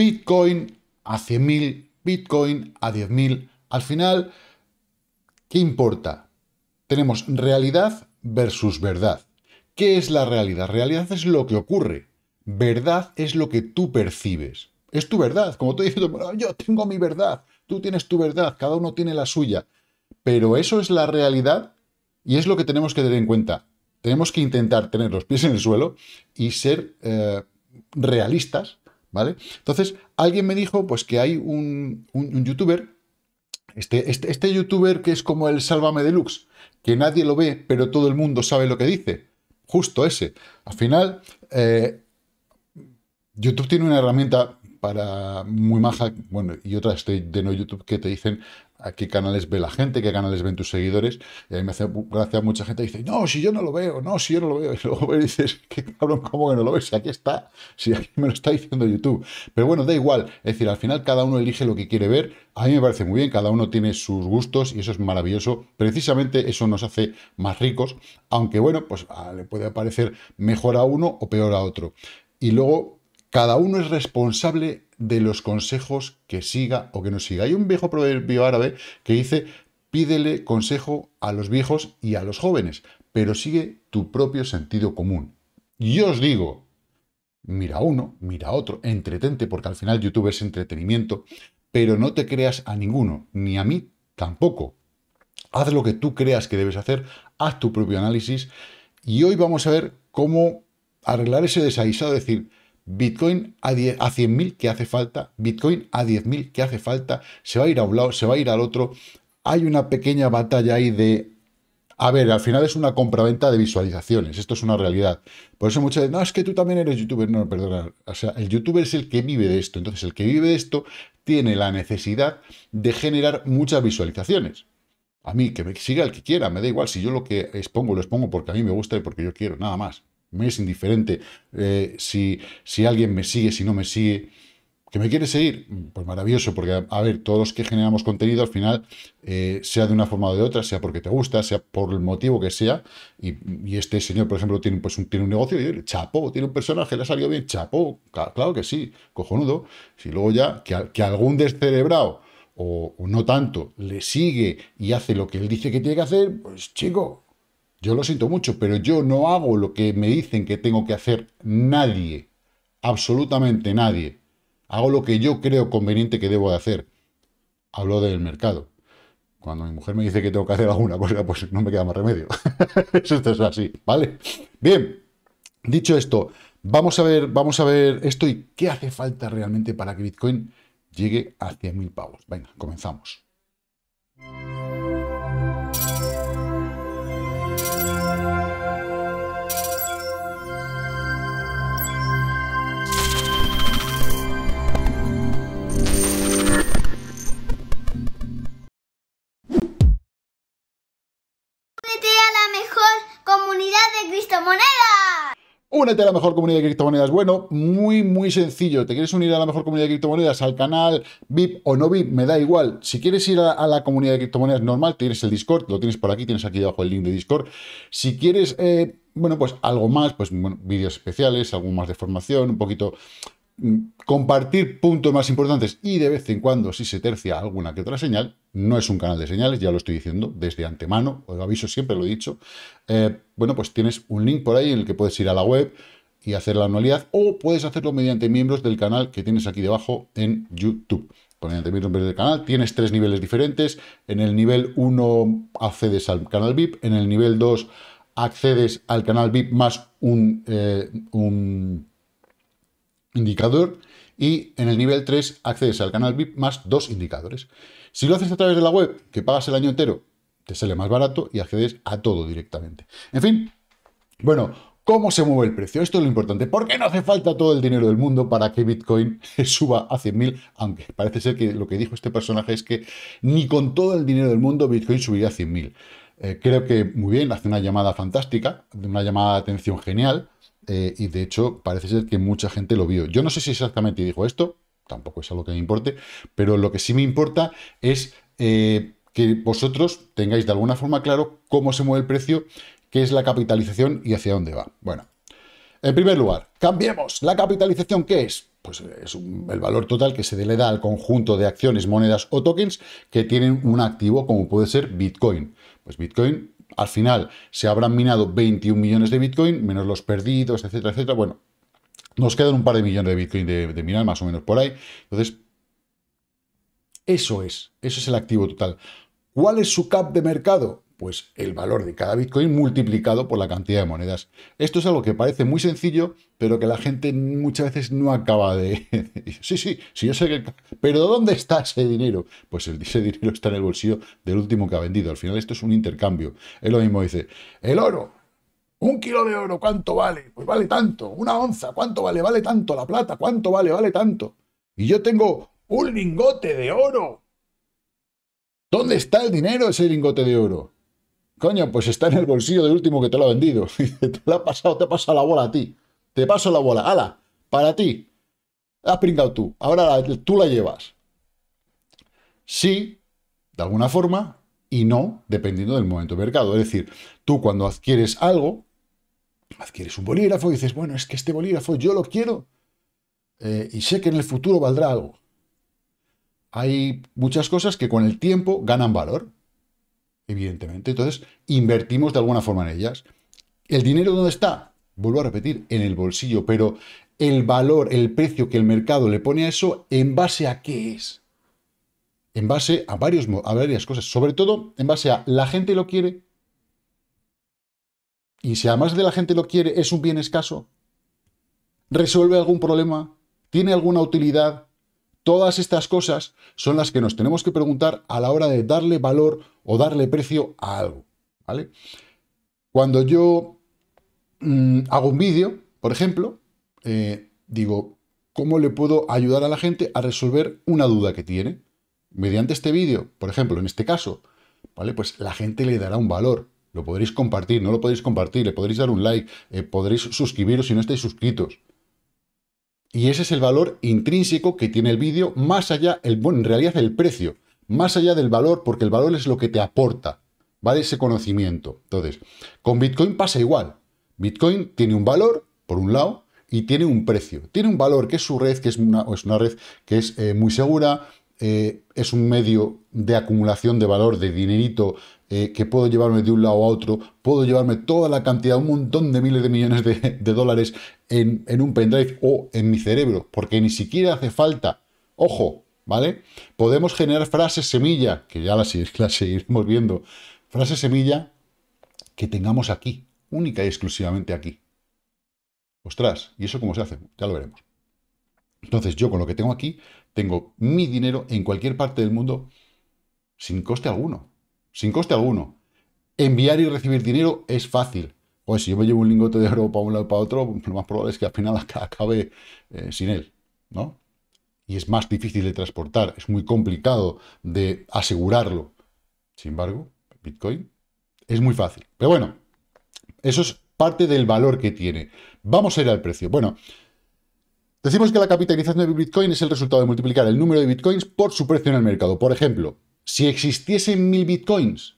Bitcoin a 100.000, Bitcoin a 10.000. Al final, ¿qué importa? Tenemos realidad versus verdad. ¿Qué es la realidad? Realidad es lo que ocurre. Verdad es lo que tú percibes. Es tu verdad. Como tú dices, yo tengo mi verdad, tú tienes tu verdad, cada uno tiene la suya. Pero eso es la realidad y es lo que tenemos que tener en cuenta. Tenemos que intentar tener los pies en el suelo y ser eh, realistas ¿vale? Entonces, alguien me dijo pues, que hay un, un, youtuber, este, este, este, youtuber que es como el Sálvame Deluxe, que nadie lo ve, pero todo el mundo sabe lo que dice. Justo ese. Al final, eh, YouTube tiene una herramienta para muy maja, bueno, y otras este de no YouTube que te dicen, a qué canales ve la gente, qué canales ven tus seguidores. Y a mí me hace gracia mucha gente dice, no, si yo no lo veo, no, si yo no lo veo. Y luego dices, qué cabrón, ¿cómo que no lo ves? Si aquí está, si aquí me lo está diciendo YouTube. Pero bueno, da igual. Es decir, al final cada uno elige lo que quiere ver. A mí me parece muy bien, cada uno tiene sus gustos y eso es maravilloso. Precisamente eso nos hace más ricos, aunque bueno, pues ah, le puede parecer mejor a uno o peor a otro. Y luego cada uno es responsable de los consejos que siga o que no siga. Hay un viejo proverbio árabe que dice, pídele consejo a los viejos y a los jóvenes, pero sigue tu propio sentido común. Yo os digo, mira uno, mira otro, entretente, porque al final YouTube es entretenimiento, pero no te creas a ninguno, ni a mí tampoco. Haz lo que tú creas que debes hacer, haz tu propio análisis y hoy vamos a ver cómo arreglar ese desaguisado, es decir, Bitcoin a, a 100.000 que hace falta, Bitcoin a 10.000 que hace falta, se va a ir a un lado, se va a ir al otro. Hay una pequeña batalla ahí de... A ver, al final es una compraventa de visualizaciones, esto es una realidad. Por eso muchos dicen, no, es que tú también eres youtuber. No, perdona, o sea, el youtuber es el que vive de esto. Entonces, el que vive de esto tiene la necesidad de generar muchas visualizaciones. A mí, que me siga el que quiera, me da igual si yo lo que expongo lo expongo porque a mí me gusta y porque yo quiero, nada más me es indiferente eh, si, si alguien me sigue, si no me sigue. ¿Que me quiere seguir? Pues maravilloso, porque a ver, todos los que generamos contenido al final, eh, sea de una forma o de otra, sea porque te gusta, sea por el motivo que sea, y, este señor, por ejemplo, tiene, pues, un, tiene un negocio, y Chapo, tiene un personaje, le ha salido bien, chapó, claro que sí, cojonudo. Si luego ya, que, algún descerebrado, o, no tanto, le sigue y hace lo que él dice que tiene que hacer, pues chico, yo lo siento mucho, pero yo no hago lo que me dicen que tengo que hacer nadie, absolutamente nadie. Hago lo que yo creo conveniente que debo de hacer. Hablo del mercado. Cuando mi mujer me dice que tengo que hacer alguna cosa, pues no me queda más remedio. esto es así, ¿vale? Bien, dicho esto, vamos a ver, vamos a ver esto y qué hace falta realmente para que Bitcoin llegue a mil pavos. Venga, comenzamos. criptomonedas. Únete a la mejor comunidad de criptomonedas. Bueno, muy, muy sencillo. ¿Te quieres unir a la mejor comunidad de criptomonedas, al canal VIP o no VIP? Me da igual. Si quieres ir a, la comunidad de criptomonedas normal, tienes el Discord, lo tienes por aquí, tienes aquí debajo el link de Discord. Si quieres, eh, bueno, pues algo más, pues vídeos especiales, algo más de formación, un poquito Mm, compartir puntos más importantes y de vez en cuando, si se tercia alguna que otra señal, no es un canal de señales, ya lo estoy diciendo desde antemano, os aviso, siempre lo he dicho, eh, bueno, pues tienes un link por ahí en el que puedes ir a la web y hacer la anualidad, o puedes hacerlo mediante miembros del canal que tienes aquí debajo en YouTube. Mediante miembros del canal tienes tres niveles diferentes, en el nivel 1 accedes al canal VIP, en el nivel 2 accedes al canal VIP más un, eh, un indicador y en el nivel 3 accedes al canal VIP más dos indicadores. Si lo haces a través de la web, que pagas el año entero, te sale más barato y accedes a todo directamente. En fin, bueno, ¿Cómo se mueve el precio? Esto es lo importante. Porque no hace falta todo el dinero del mundo para que Bitcoin suba a 100.000? Aunque parece ser que lo que dijo este personaje es que ni con todo el dinero del mundo Bitcoin subiría a 100.000. Eh, creo que muy bien, hace una llamada fantástica, una llamada de atención genial. Eh, y de hecho parece ser que mucha gente lo vio. Yo no sé si exactamente dijo esto, tampoco es algo que me importe, pero lo que sí me importa es eh, que vosotros tengáis de alguna forma claro cómo se mueve el precio, qué es la capitalización y hacia dónde va. Bueno, en primer lugar, cambiemos. ¿La capitalización qué es? Pues eh, es el valor total que se le da al conjunto de acciones, monedas o tokens que tienen un activo, como puede ser Bitcoin. Pues Bitcoin al final se habrán minado 21 millones de Bitcoin, menos los perdidos, etcétera, etcétera. Bueno, nos quedan un par de millones de Bitcoin de, de minar, más o menos por ahí. Entonces, eso es, eso es el activo total. ¿Cuál es su cap de mercado? pues el valor de cada Bitcoin multiplicado por la cantidad de monedas. Esto es algo que parece muy sencillo, pero que la gente muchas veces no acaba de... sí, sí, sí, yo sé que... Pero ¿dónde está ese dinero? Pues ese dinero está en el bolsillo del último que ha vendido. Al final esto es un intercambio. Es lo mismo, dice, el oro, un kilo de oro, ¿cuánto vale? Pues vale tanto. Una onza, ¿cuánto vale? Vale tanto. La plata, ¿cuánto vale? Vale tanto. Y yo tengo un lingote de oro. ¿Dónde está el dinero ese lingote de oro? Coño, pues está en el bolsillo del último que te lo ha vendido. te lo ha pasado, te pasa la bola a ti. Te paso la bola. ¡Hala! Para ti. Has pringado tú. Ahora tú la llevas. Sí, de alguna forma, y no, dependiendo del momento de mercado. Es decir, tú cuando adquieres algo, adquieres un bolígrafo y dices, bueno, es que este bolígrafo yo lo quiero eh, y sé que en el futuro valdrá algo. Hay muchas cosas que con el tiempo ganan valor evidentemente. Entonces, invertimos de alguna forma en ellas. ¿El dinero dónde está? Vuelvo a repetir, en el bolsillo, pero el valor, el precio que el mercado le pone a eso, ¿en base a qué es? En base a, varios, a varias cosas, sobre todo en base a la gente lo quiere, y si además de la gente lo quiere, es un bien escaso, resuelve algún problema, tiene alguna utilidad, Todas estas cosas son las que nos tenemos que preguntar a la hora de darle valor o darle precio a algo. ¿vale? Cuando yo mm, hago un vídeo, por ejemplo, eh, digo, ¿cómo le puedo ayudar a la gente a resolver una duda que tiene? Mediante este vídeo, por ejemplo, en este caso, ¿vale? Pues la gente le dará un valor. Lo podréis compartir, no lo podréis compartir, le podréis dar un like, eh, podréis suscribiros si no estáis suscritos. Y ese es el valor intrínseco que tiene el vídeo, más allá, el, en realidad el precio, más allá del valor, porque el valor es lo que te aporta, ¿vale? Ese conocimiento. Entonces, con Bitcoin pasa igual. Bitcoin tiene un valor, por un lado, y tiene un precio. Tiene un valor que es su red, que es una, es una red que es eh, muy segura, eh, es un medio de acumulación de valor, de dinerito, eh, que puedo llevarme de un lado a otro, puedo llevarme toda la cantidad, un montón de miles de millones de dólares en, un pendrive o en mi cerebro, porque ni siquiera hace falta. Ojo, ¿vale? Podemos generar frases semilla, que ya las, las seguiremos viendo, frases semilla que tengamos aquí, única y exclusivamente aquí. Ostras, ¿y eso cómo se hace? Ya lo veremos. Entonces yo con lo que tengo aquí, tengo mi dinero en cualquier parte del mundo sin coste alguno. Sin coste alguno. Enviar y recibir dinero es fácil. Pues si yo me llevo un lingote de oro para un lado para otro, lo más probable es que al final acabe eh, sin él, ¿no? Y es más difícil de transportar, es muy complicado de asegurarlo. Sin embargo, Bitcoin es muy fácil. Pero bueno, eso es parte del valor que tiene. Vamos a ir al precio. Bueno, decimos que la capitalización de Bitcoin es el resultado de multiplicar el número de Bitcoins por su precio en el mercado. Por ejemplo, si existiesen mil Bitcoins,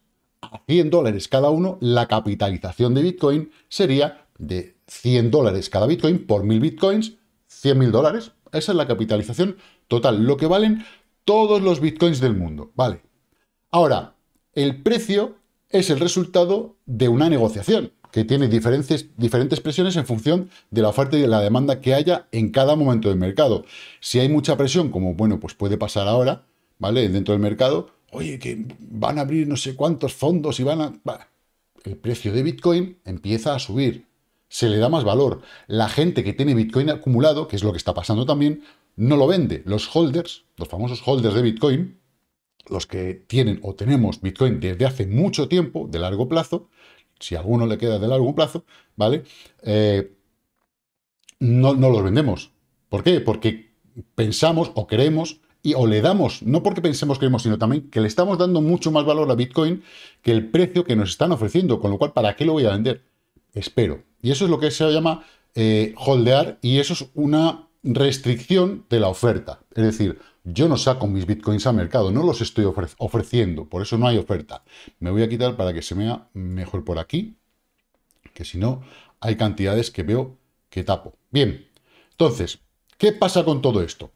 100 dólares cada uno, la capitalización de Bitcoin sería de 100 dólares cada Bitcoin por 1000 Bitcoins, 100 mil dólares. Esa es la capitalización total, lo que valen todos los Bitcoins del mundo. Vale. Ahora, el precio es el resultado de una negociación que tiene diferentes, diferentes presiones en función de la oferta y de la demanda que haya en cada momento del mercado. Si hay mucha presión, como bueno, pues puede pasar ahora, ¿vale? Dentro del mercado, oye, que van a abrir no sé cuántos fondos y van a... El precio de Bitcoin empieza a subir, se le da más valor. La gente que tiene Bitcoin acumulado, que es lo que está pasando también, no lo vende. Los holders, los famosos holders de Bitcoin, los que tienen o tenemos Bitcoin desde hace mucho tiempo, de largo plazo, si a alguno le queda de largo plazo, ¿vale? Eh, no, no los vendemos. ¿Por qué? Porque pensamos o queremos y o le damos, no porque pensemos que hemos, sino también que le estamos dando mucho más valor a Bitcoin que el precio que nos están ofreciendo, con lo cual, ¿para qué lo voy a vender? Espero. Y eso es lo que se llama eh, holdear y eso es una restricción de la oferta. Es decir, yo no saco mis bitcoins al mercado, no los estoy ofreciendo, por eso no hay oferta. Me voy a quitar para que se vea mejor por aquí, que si no, hay cantidades que veo que tapo. Bien, entonces, ¿qué pasa con todo esto?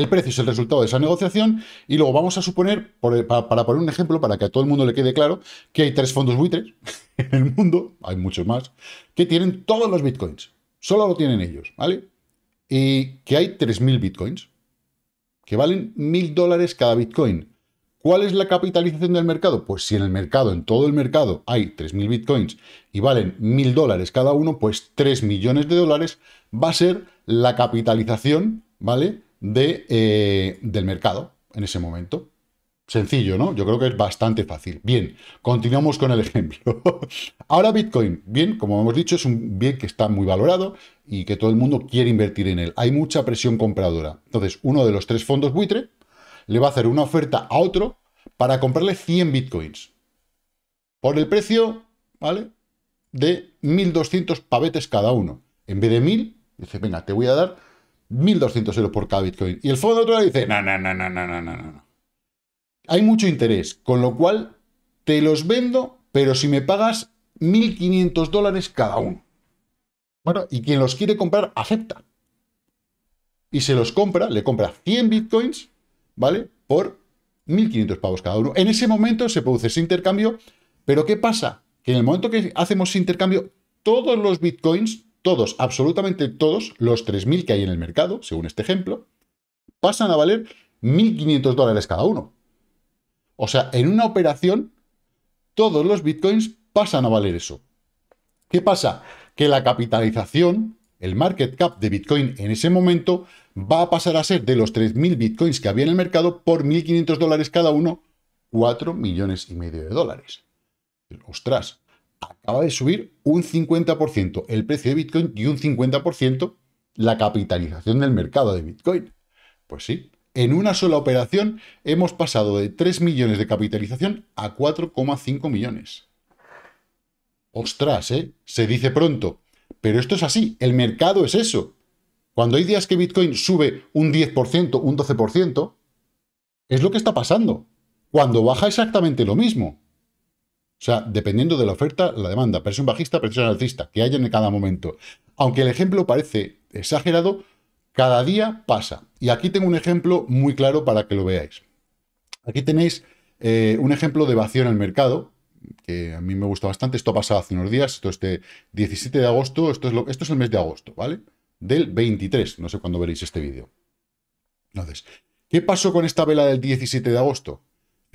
el precio es el resultado de esa negociación y luego vamos a suponer, e, para, para, poner un ejemplo, para que a todo el mundo le quede claro, que hay tres fondos buitres en el mundo, hay muchos más, que tienen todos los bitcoins. Solo lo tienen ellos, ¿vale? Y que hay 3.000 bitcoins, que valen 1.000 dólares cada bitcoin. ¿Cuál es la capitalización del mercado? Pues si en el mercado, en todo el mercado, hay 3.000 bitcoins y valen 1.000 dólares cada uno, pues 3 millones de dólares va a ser la capitalización, ¿vale? de, eh, del mercado en ese momento. Sencillo, ¿no? Yo creo que es bastante fácil. Bien, continuamos con el ejemplo. Ahora Bitcoin, bien, como hemos dicho, es un bien que está muy valorado y que todo el mundo quiere invertir en él. Hay mucha presión compradora. Entonces, uno de los tres fondos buitre le va a hacer una oferta a otro para comprarle 100 Bitcoins. Por el precio, ¿vale? De 1.200 pavetes cada uno. En vez de 1.000, dice, venga, te voy a dar 1.200 euros por cada Bitcoin. Y el fondo otro lado dice, no, no, no, no, no, no, no. Hay mucho interés, con lo cual te los vendo, pero si me pagas 1.500 dólares cada uno. Bueno, y quien los quiere comprar acepta. Y se los compra, le compra 100 Bitcoins, ¿vale? Por 1.500 pavos cada uno. En ese momento se produce ese intercambio, pero ¿qué pasa? Que en el momento que hacemos ese intercambio, todos los Bitcoins todos, absolutamente todos, los 3.000 que hay en el mercado, según este ejemplo, pasan a valer 1.500 dólares cada uno. O sea, en una operación, todos los bitcoins pasan a valer eso. ¿Qué pasa? Que la capitalización, el market cap de Bitcoin en ese momento, va a pasar a ser de los 3.000 bitcoins que había en el mercado por 1.500 dólares cada uno, 4 millones y medio de dólares. Ostras, acaba de subir un 50% el precio de Bitcoin y un 50% la capitalización del mercado de Bitcoin. Pues sí, en una sola operación hemos pasado de 3 millones de capitalización a 4,5 millones. Ostras, ¿eh? Se dice pronto. Pero esto es así, el mercado es eso. Cuando hay días que Bitcoin sube un 10%, un 12%, es lo que está pasando. Cuando baja exactamente lo mismo. O sea, dependiendo de la oferta, la demanda, presión bajista, presión alcista, que haya en cada momento. Aunque el ejemplo parece exagerado, cada día pasa. Y aquí tengo un ejemplo muy claro para que lo veáis. Aquí tenéis eh, un ejemplo de vacío en el mercado, que a mí me gusta bastante. Esto ha pasado hace unos días, esto es 17 de agosto, esto es, lo, esto es el mes de agosto, ¿vale? Del 23, no sé cuándo veréis este vídeo. Entonces, ¿qué pasó con esta vela del 17 de agosto?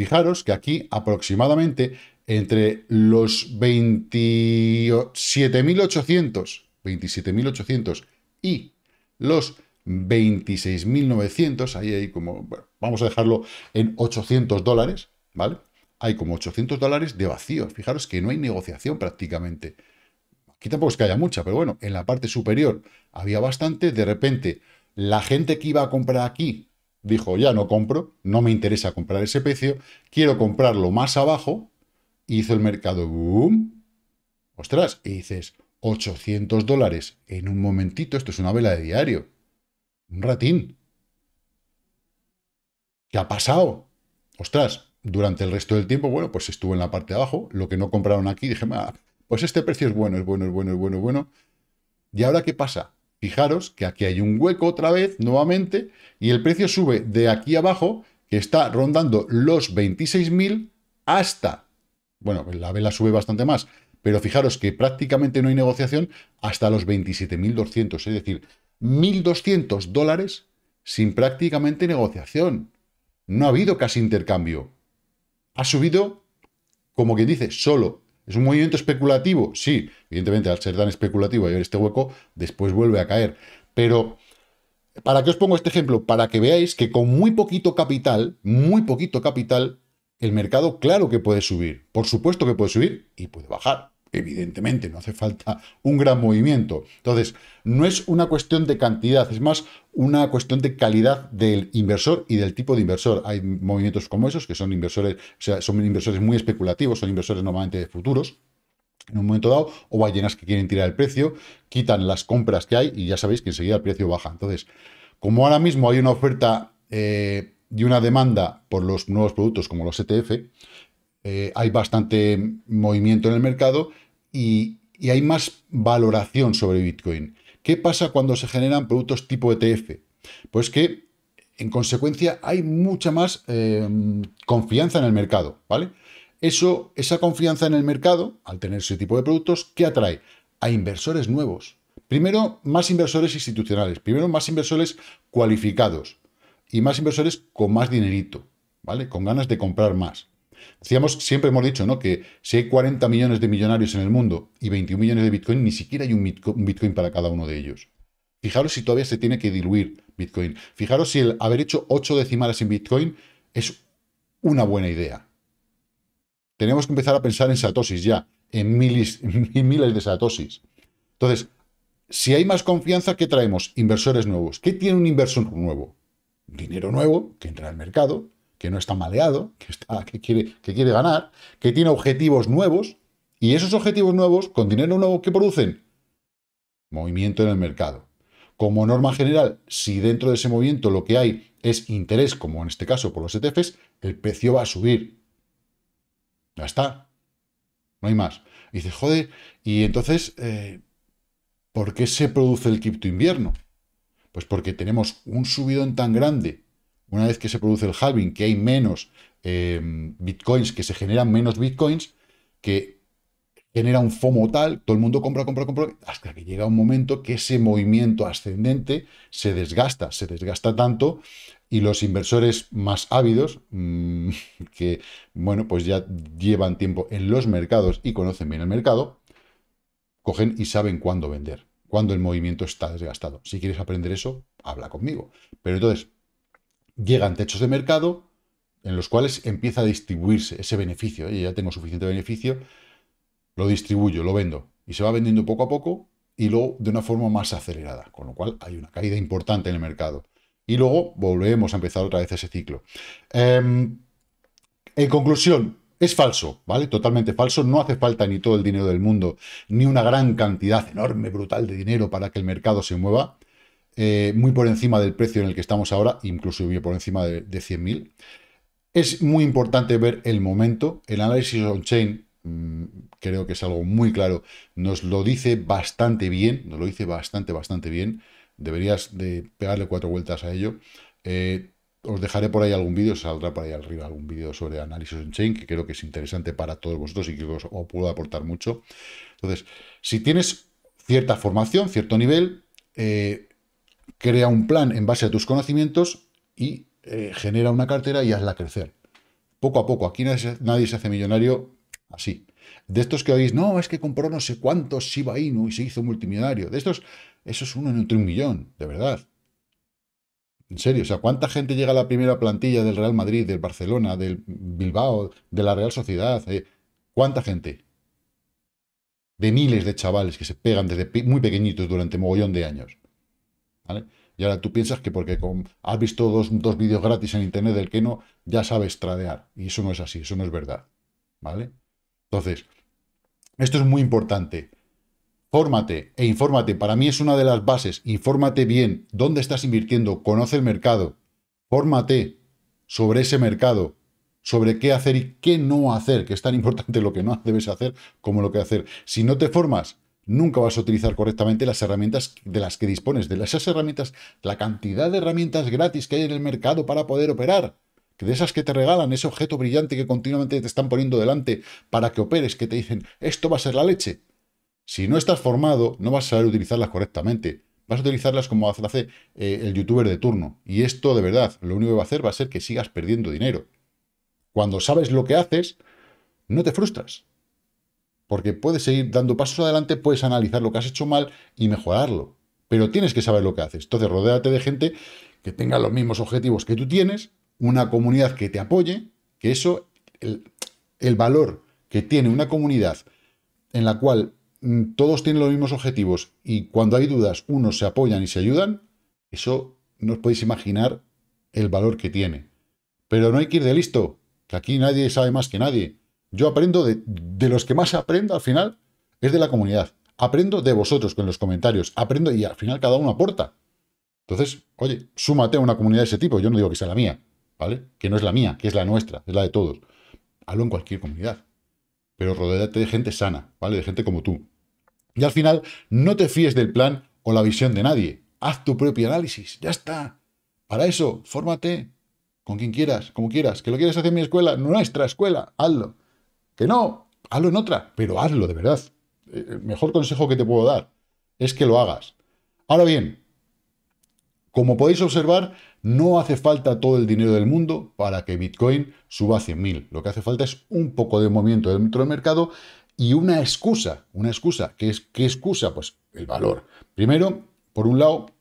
Fijaros que aquí aproximadamente entre los 27.800, y los 26.900, ahí hay como, vamos a dejarlo en 800 dólares, ¿vale? Hay como 800 dólares de vacío. Fijaros que no hay negociación prácticamente. Aquí tampoco es que haya mucha, pero bueno, en la parte superior había bastante. De repente, la gente que iba a comprar aquí dijo, ya no compro, no me interesa comprar ese precio, quiero comprarlo más abajo, hizo el mercado boom, ostras, y dices, 800 dólares en un momentito, esto es una vela de diario, un ratín. ¿Qué ha pasado? Ostras, durante el resto del tiempo, bueno, pues estuvo en la parte de abajo, lo que no compraron aquí, dije, ah, pues este precio es bueno, es bueno, es bueno, es bueno, es bueno. ¿Y ahora qué pasa? Fijaros que aquí hay un hueco otra vez, nuevamente, y el precio sube de aquí abajo, que está rondando los 26.000 hasta, bueno, pues la vela sube bastante más, pero fijaros que prácticamente no hay negociación hasta los 27.200, es decir, 1.200 dólares sin prácticamente negociación. No ha habido casi intercambio. Ha subido, como quien dice, solo ¿Es un movimiento especulativo? Sí, evidentemente al ser tan especulativo y ver este hueco, después vuelve a caer. Pero, ¿para qué os pongo este ejemplo? Para que veáis que con muy poquito capital, muy poquito capital, el mercado claro que puede subir. Por supuesto que puede subir y puede bajar. Evidentemente, no hace falta un gran movimiento. Entonces, no es una cuestión de cantidad, es más una cuestión de calidad del inversor y del tipo de inversor. Hay movimientos como esos que son inversores, o sea, son inversores muy especulativos, son inversores normalmente de futuros en un momento dado, o ballenas que quieren tirar el precio, quitan las compras que hay y ya sabéis que enseguida el precio baja. Entonces, como ahora mismo hay una oferta y eh, una demanda por los nuevos productos como los ETF, eh, hay bastante movimiento en el mercado y, hay más valoración sobre Bitcoin. ¿Qué pasa cuando se generan productos tipo ETF? Pues que, en consecuencia, hay mucha más em, confianza en el mercado, ¿vale? esa confianza en el mercado, al tener ese tipo de productos, ¿qué atrae? A inversores nuevos. Primero, más inversores institucionales. Primero, más inversores cualificados. Y más inversores con más dinerito, ¿vale? Con ganas de comprar más. Decíamos, siempre hemos dicho, ¿no? Que si hay 40 millones de millonarios en el mundo y 21 millones de Bitcoin, ni siquiera hay un Bitcoin para cada uno de ellos. Fijaros si todavía se tiene que diluir Bitcoin. Fijaros si el haber hecho 8 decimales en Bitcoin es una buena idea. Tenemos que empezar a pensar en satosis ya, en miles, en miles de satosis. Entonces, si hay más confianza, ¿qué traemos? Inversores nuevos. ¿Qué tiene un inversor nuevo? Dinero nuevo que entra al mercado, que no está maleado, que, ah. que, quiere, que quiere ganar, que tiene objetivos nuevos, y esos objetivos nuevos, con dinero nuevo, ¿qué producen? Movimiento en el mercado. Como norma general, si dentro de ese movimiento lo que hay es interés, como en este caso por los ETFs, el precio va a subir. Ya está. No hay más. Y dices, joder, y entonces, eh, ¿por qué se produce el cripto invierno? Pues porque tenemos un subidón tan grande una vez que se produce el halving, que hay menos eh, bitcoins, que se generan menos bitcoins, que genera un FOMO tal, todo el mundo compra, compra, compra, hasta que llega un momento que ese movimiento ascendente se desgasta, se desgasta tanto y los inversores más ávidos, mm, que bueno, pues ya llevan tiempo en los mercados y conocen bien el mercado, cogen y saben cuándo vender, cuándo el movimiento está desgastado. Si quieres aprender eso, habla conmigo. Pero entonces, llegan techos de mercado en los cuales empieza a distribuirse ese beneficio. Y ya tengo suficiente beneficio, lo distribuyo, lo vendo. Y se va vendiendo poco a poco y luego de una forma más acelerada, con lo cual hay una caída importante en el mercado. Y luego volvemos a empezar otra vez ese ciclo. Em, en conclusión, es falso, ¿vale? Totalmente falso. No hace falta ni todo el dinero del mundo, ni una gran cantidad enorme, brutal de dinero para que el mercado se mueva. Eh, muy por encima del precio en el que estamos ahora, incluso por encima de, 100.000. Es muy importante ver el momento. El análisis on-chain mm, creo que es algo muy claro. Nos lo dice bastante bien, nos lo dice bastante, bastante bien. Deberías de pegarle cuatro vueltas a ello. Eh, os dejaré por ahí algún vídeo, saldrá por ahí arriba algún vídeo sobre análisis on-chain, que creo que es interesante para todos vosotros y que os, puedo aportar mucho. Entonces, si tienes cierta formación, cierto nivel, eh, crea un plan en base a tus conocimientos y eh, genera una cartera y hazla crecer. Poco a poco, aquí nadie, se hace millonario así. De estos que oís, no, es que compró no sé cuántos Shiba Inu y se hizo multimillonario. De estos, eso es uno entre un millón, de verdad. En serio, o sea, ¿cuánta gente llega a la primera plantilla del Real Madrid, del Barcelona, del Bilbao, de la Real Sociedad? Eh, ¿Cuánta gente? De miles de chavales que se pegan desde muy pequeñitos durante mogollón de años. Y ahora tú piensas que porque has visto dos, vídeos gratis en internet del que no, ya sabes tradear. Y eso no es así, eso no es verdad. ¿Vale? Entonces, esto es muy importante. Fórmate e infórmate. Para mí es una de las bases. Infórmate bien dónde estás invirtiendo, conoce el mercado. Fórmate sobre ese mercado, sobre qué hacer y qué no hacer, que es tan importante lo que no debes hacer como lo que hacer. Si no te formas, nunca vas a utilizar correctamente las herramientas de las que dispones, de esas herramientas, la cantidad de herramientas gratis que hay en el mercado para poder operar, de esas que te regalan, ese objeto brillante que continuamente te están poniendo delante para que operes, que te dicen, esto va a ser la leche. Si no estás formado, no vas a saber utilizarlas correctamente. Vas a utilizarlas como hace eh, el youtuber de turno. Y esto, de verdad, lo único que va a hacer va a ser que sigas perdiendo dinero. Cuando sabes lo que haces, no te frustras. Porque puedes seguir dando pasos adelante, puedes analizar lo que has hecho mal y mejorarlo. Pero tienes que saber lo que haces. Entonces, rodéate de gente que tenga los mismos objetivos que tú tienes, una comunidad que te apoye, que eso, el, valor que tiene una comunidad en la cual mm, todos tienen los mismos objetivos y cuando hay dudas unos se apoyan y se ayudan, eso no os podéis imaginar el valor que tiene. Pero no hay que ir de listo, que aquí nadie sabe más que nadie. Yo aprendo de, los que más aprendo al final es de la comunidad. Aprendo de vosotros con los comentarios. Aprendo y al final cada uno aporta. Entonces, oye, súmate a una comunidad de ese tipo. Yo no digo que sea la mía, ¿vale? Que no es la mía, que es la nuestra, es la de todos. Hazlo en cualquier comunidad. Pero rodeate de gente sana, ¿vale? De gente como tú. Y al final, no te fíes del plan o la visión de nadie. Haz tu propio análisis, ya está. Para eso, fórmate con quien quieras, como quieras. ¿Que lo quieres hacer en mi escuela? Nuestra escuela, hazlo. Que no, hazlo en otra, pero hazlo de verdad. Eh, el mejor consejo que te puedo dar es que lo hagas. Ahora bien, como podéis observar, no hace falta todo el dinero del mundo para que Bitcoin suba a 100.000. Lo que hace falta es un poco de movimiento dentro del mercado y una excusa. Una excusa. es, qué excusa? Pues el valor. Primero, por un lado,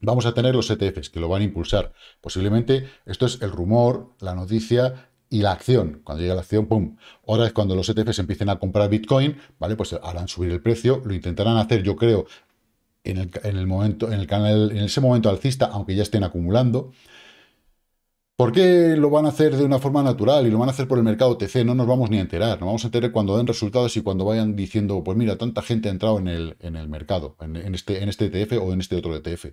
vamos a tener los ETFs que lo van a impulsar. Posiblemente esto es el rumor, la noticia y la acción. Cuando llega la acción, ¡pum! Ahora es cuando los ETFs empiecen a comprar Bitcoin, ¿vale? Pues harán subir el precio, lo intentarán hacer, yo creo, en el, en momento, en el canal, en ese momento alcista, aunque ya estén acumulando. ¿Por qué lo van a hacer de una forma natural y lo van a hacer por el mercado TC? No nos vamos ni a enterar. Nos vamos a enterar cuando den resultados y cuando vayan diciendo, pues mira, tanta gente ha entrado en el, en el mercado, en, este, en este ETF o en este otro ETF.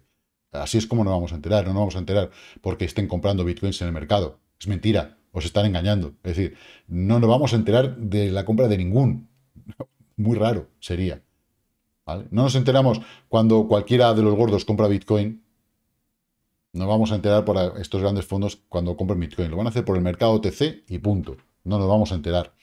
Así es como nos vamos a enterar. No nos vamos a enterar porque estén comprando bitcoins en el mercado. Es mentira os están engañando. Es decir, no nos vamos a enterar de la compra de ningún. Muy raro sería. No nos enteramos cuando cualquiera de los gordos compra Bitcoin. No vamos a enterar por estos grandes fondos cuando compren Bitcoin. Lo van a hacer por el mercado TC y punto. No nos vamos a enterar.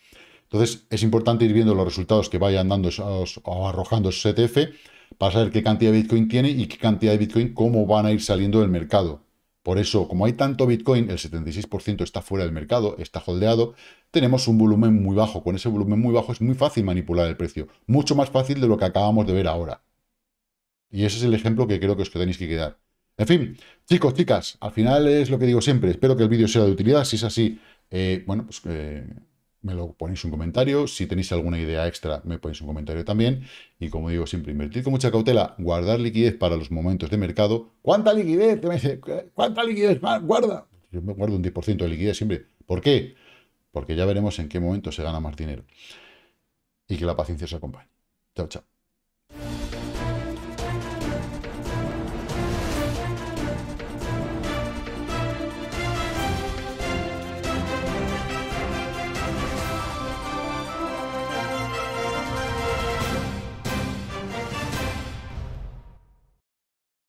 Entonces es importante ir viendo los resultados que vayan dando esos, o arrojando esos ETF para saber qué cantidad de Bitcoin tiene y qué cantidad de Bitcoin, cómo van a ir saliendo del mercado. Por eso, como hay tanto Bitcoin, el 76% está fuera del mercado, está holdeado, tenemos un volumen muy bajo. Con ese volumen muy bajo es muy fácil manipular el precio, mucho más fácil de lo que acabamos de ver ahora. Y ese es el ejemplo que creo que os tenéis que quedar. En fin, chicos, chicas, al final es lo que digo siempre. Espero que el vídeo sea de utilidad. Si es así, eh, bueno, pues... Eh, me lo ponéis un comentario. Si tenéis alguna idea extra, me ponéis un comentario también. Y como digo, siempre invertir con mucha cautela, guardar liquidez para los momentos de mercado. ¿Cuánta liquidez? Me ¿cuánta liquidez? Guarda. Yo me guardo un 10% de liquidez siempre. ¿Por qué? Porque ya veremos en qué momento se gana más dinero. Y que la paciencia os acompañe. Chao, chao.